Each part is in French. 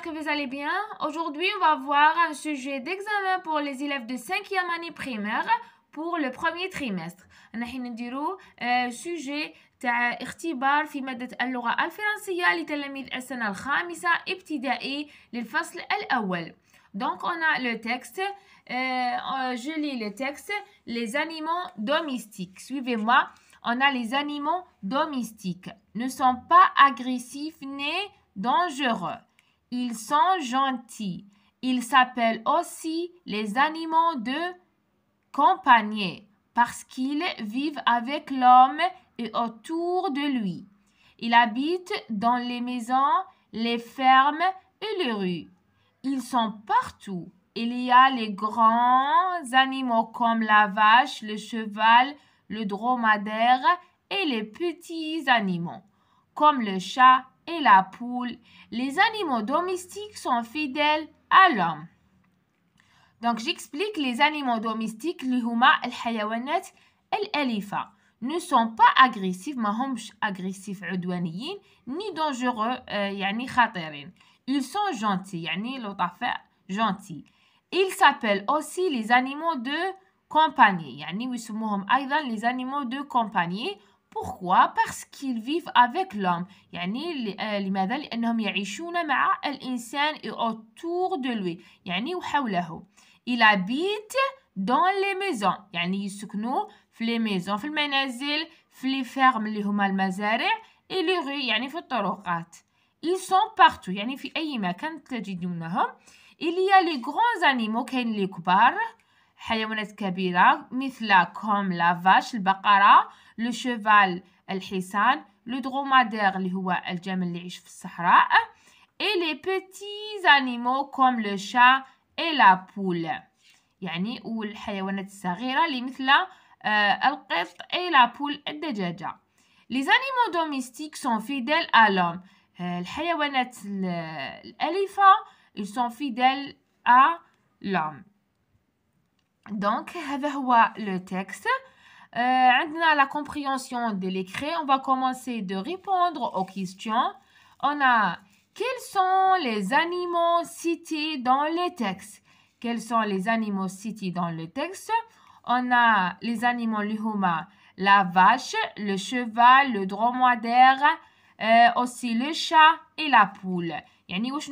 que vous allez bien. Aujourd'hui, on va voir un sujet d'examen pour les élèves de 5e année primaire pour le premier trimestre. On va euh, sujet تاع في لتلاميذ ابتدائي للفصل Donc, on a le texte. Euh, euh, je lis le texte. Les animaux domestiques. Suivez-moi. On a les animaux domestiques. Ne sont pas agressifs ni dangereux. Ils sont gentils. Ils s'appellent aussi les animaux de compagnie parce qu'ils vivent avec l'homme et autour de lui. Ils habitent dans les maisons, les fermes et les rues. Ils sont partout. Il y a les grands animaux comme la vache, le cheval, le dromadaire et les petits animaux comme le chat et la poule. Les animaux domestiques sont fidèles à l'homme. Donc j'explique les animaux domestiques, les huma, et الأليفة, ne sont pas agressifs, ما hum, agressifs عدوانيين, ni dangereux, يعني euh, Ils sont gentils, يعني affaire gentils. Ils s'appellent aussi les animaux de compagnie, يعني أيضا hum, les animaux de compagnie Pourquoi Parce qu'ils vivent avec l'homme يعني لماذا؟ لأنهم يعيشون مع الإنسان et autour de lui يعني وحوله Il habite dans les maisons يعني يسكنوا في les maisons في المنازل في les fermes اللي هما المزارع et les rues يعني في الطرقات Ils sont partout يعني في أي مكان تجدونهم Il y a les grands animaux كاين الكبار حيوانات كبيرة مثل كوم لافاش البقرة لو شيفال الحصان لو دروماديغ اللي هو الجمل اللي يعيش في الصحراء اي لي بيتيز انيمو كوم لو شا اي لا بول يعني والحيوانات الصغيره اللي مثل آه القط اي لا بول الدجاجه لي زانيمو دوميستيك سون فيدل ا لوم الحيوانات الاليفه ils sont fidèles à l'homme. Donc, هذا هو le texte. Euh, la compréhension de l'écrit. On va commencer de répondre aux questions. On a quels sont les animaux cités dans le texte Quels sont les animaux cités dans le texte On a les animaux l'huma, la vache, le cheval, le dromadaire, aussi le chat et la poule. يعني واش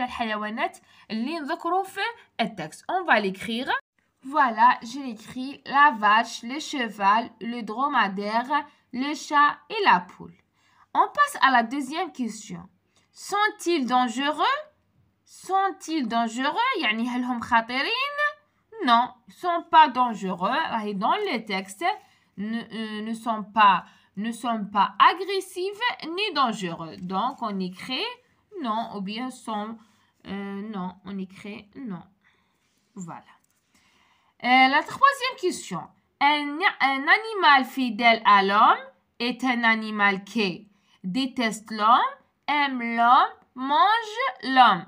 الحيوانات اللي في on va l'écrire voilà, j'ai écrit la vache, le cheval, le dromadaire, le chat et la poule. On passe à la deuxième question. Sont-ils dangereux Sont-ils dangereux hum Non, ils sont pas dangereux. dans le texte, ne, euh, ne, sont pas, ne sont pas agressifs ni dangereux. Donc, on écrit non ou bien sont... Euh, non, on écrit non. Voilà. Euh, la troisième question. Un, un animal fidèle à l'homme est un animal qui déteste l'homme, aime l'homme, mange l'homme.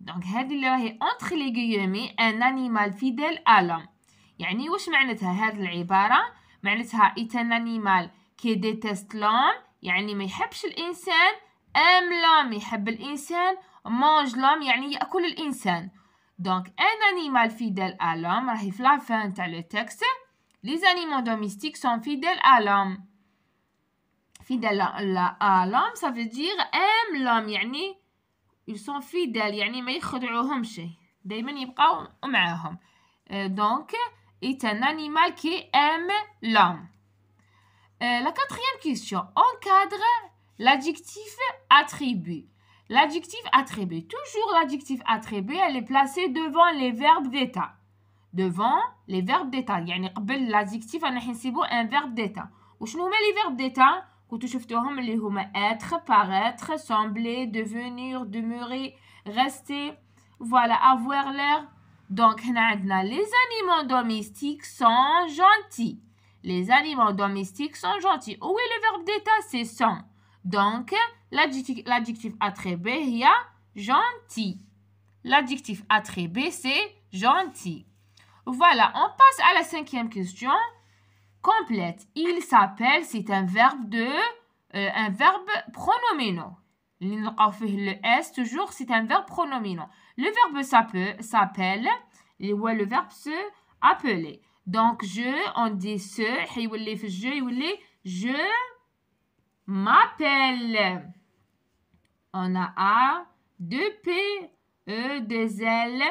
دونك هذه اللي راهي اونتر لي غيومي ان انيمال فيديل الوم يعني واش معناتها هذه العباره معناتها ايت ان انيمال كي ديتست لوم يعني ما يحبش الانسان ام لوم يحب الانسان مانج لوم يعني ياكل الانسان Donc, un animal fidèle à l'homme, arrive la fin de le texte, les animaux domestiques sont fidèles à l'homme. Fidèles à l'homme, ça veut dire aime l'homme, ils sont fidèles, يعني ما euh, Donc, c'est un animal qui aime l'homme. Euh, la quatrième question encadre l'adjectif attribut. L'adjectif attribué, toujours l'adjectif attribué, elle est placée devant les verbes d'état. Devant les verbes d'état. يعني l'adjectif, on un verbe d'état. nous mets les verbes d'état être, paraître, sembler, devenir, demeurer, rester, voilà, avoir l'air. Donc les animaux domestiques sont gentils. Les animaux domestiques sont gentils. Où est le verbe d'état C'est sont. Donc, l'adjectif attribué, il y a gentil. L'adjectif attribué, c'est gentil. Voilà, on passe à la cinquième question. Complète. Il s'appelle, c'est un verbe de... Euh, un verbe pronominal. Le S, toujours, c'est un verbe pronominal. Le verbe s'appelle, le verbe se appeler. Donc, je, on dit se, je, je m'appelle. On a A, deux p E, deux l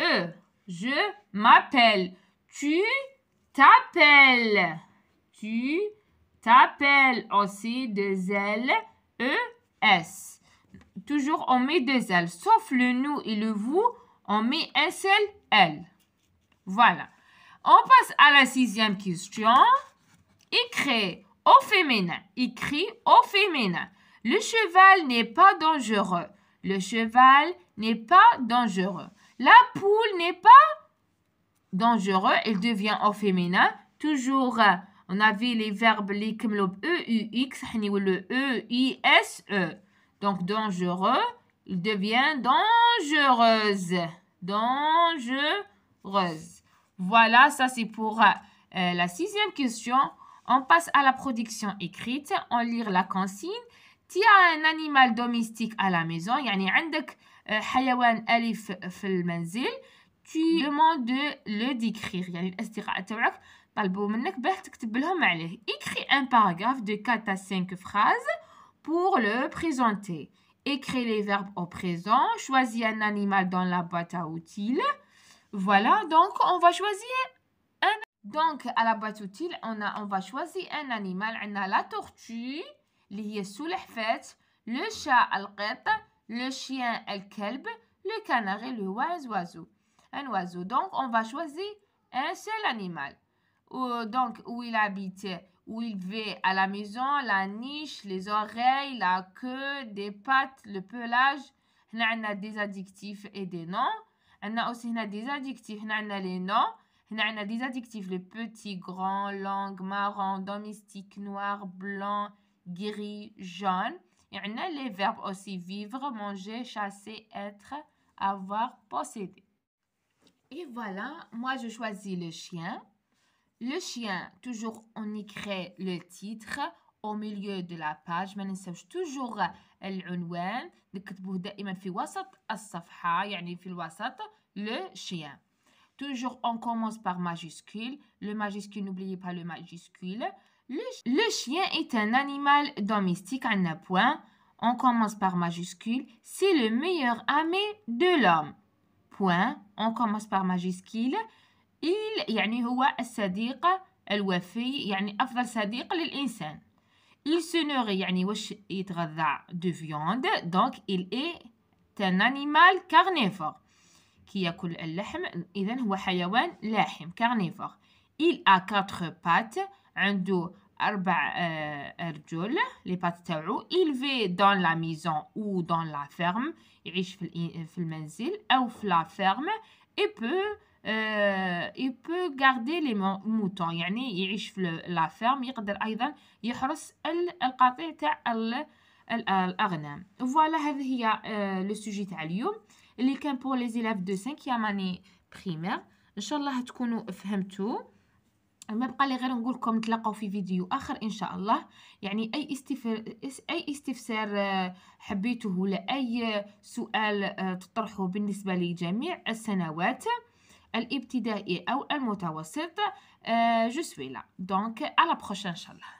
E. Je m'appelle. Tu t'appelles. Tu t'appelles aussi deux l E, S. Toujours on met deux L. Sauf le nous et le vous, on met un seul L. Voilà. On passe à la sixième question. Écris au féminin. Il crie au féminin. Le cheval n'est pas dangereux. Le cheval n'est pas dangereux. La poule n'est pas dangereux. Il devient au féminin. Toujours, on a vu les verbes les e, u, x, le e, i, s, e. Donc, dangereux, il devient dangereuse. Dangereuse. Voilà, ça c'est pour euh, la sixième question. On passe à la production écrite, on lit la consigne. Tu as un animal domestique à la maison, يعني عندك حيوان أليف في المنزل. Tu demandes de le décrire, tu Écris un paragraphe de 4 à 5 phrases pour le présenter. Écris les verbes au présent, choisis un animal dans la boîte à outils. Voilà, donc on va choisir donc, à la boîte utile, on, a, on va choisir un animal. On a la tortue, sous est fêtes, le chat, le chien, le kelb, le canari, le oiseau. Un oiseau. Donc, on va choisir un seul animal. donc, où il habite, où il vit à la maison, la niche, les oreilles, la queue, des pattes, le pelage. On a des adjectifs et des noms. On a aussi des adjectifs, on a les noms. On a des adjectifs, le petit, grand, langue, marron, domestique, noir, blanc, gris, jaune. Et on les verbes aussi, vivre, manger, chasser, être, avoir, posséder. Et voilà, moi je choisis le chien. Le chien, toujours on écrit le titre au milieu de la page Mais on sait toujours نكتبوه دائما في le chien Toujours, on commence par majuscule. Le majuscule, n'oubliez pas le majuscule. Le, chien est un animal domestique un On commence par majuscule. C'est le meilleur ami de l'homme. Point. On commence par majuscule. Il, يعني هو الصديق الوفي يعني أفضل صديق Il se nourrit de viande. Donc, il est un animal carnivore. كياكل اللحم اذا هو حيوان لاحم كارنيفور إل أ كاتر بات عنده أربع آه، أرجل لي بات تاعو إل في دون لا ميزون أو دون لا فيرم يعيش في في المنزل أو في لا فيرم إي بو إي بو garder لي موتون يعني يعيش في لا فيرم يقدر أيضا يحرس القطيع تاع الأغنام فوالا هذه هي لو آه، سوجي تاع اليوم اللي كان بور لي زيلاف دو 5 اني بريمير ان شاء الله تكونوا فهمتوا ما بقى لي غير نقول لكم نتلاقاو في فيديو اخر ان شاء الله يعني اي استفسار اي استفسار آه، حبيته ولا اي آه، سؤال آه، تطرحه بالنسبه لجميع السنوات الابتدائي او المتوسط جو سوي لا دونك على بروشين ان شاء الله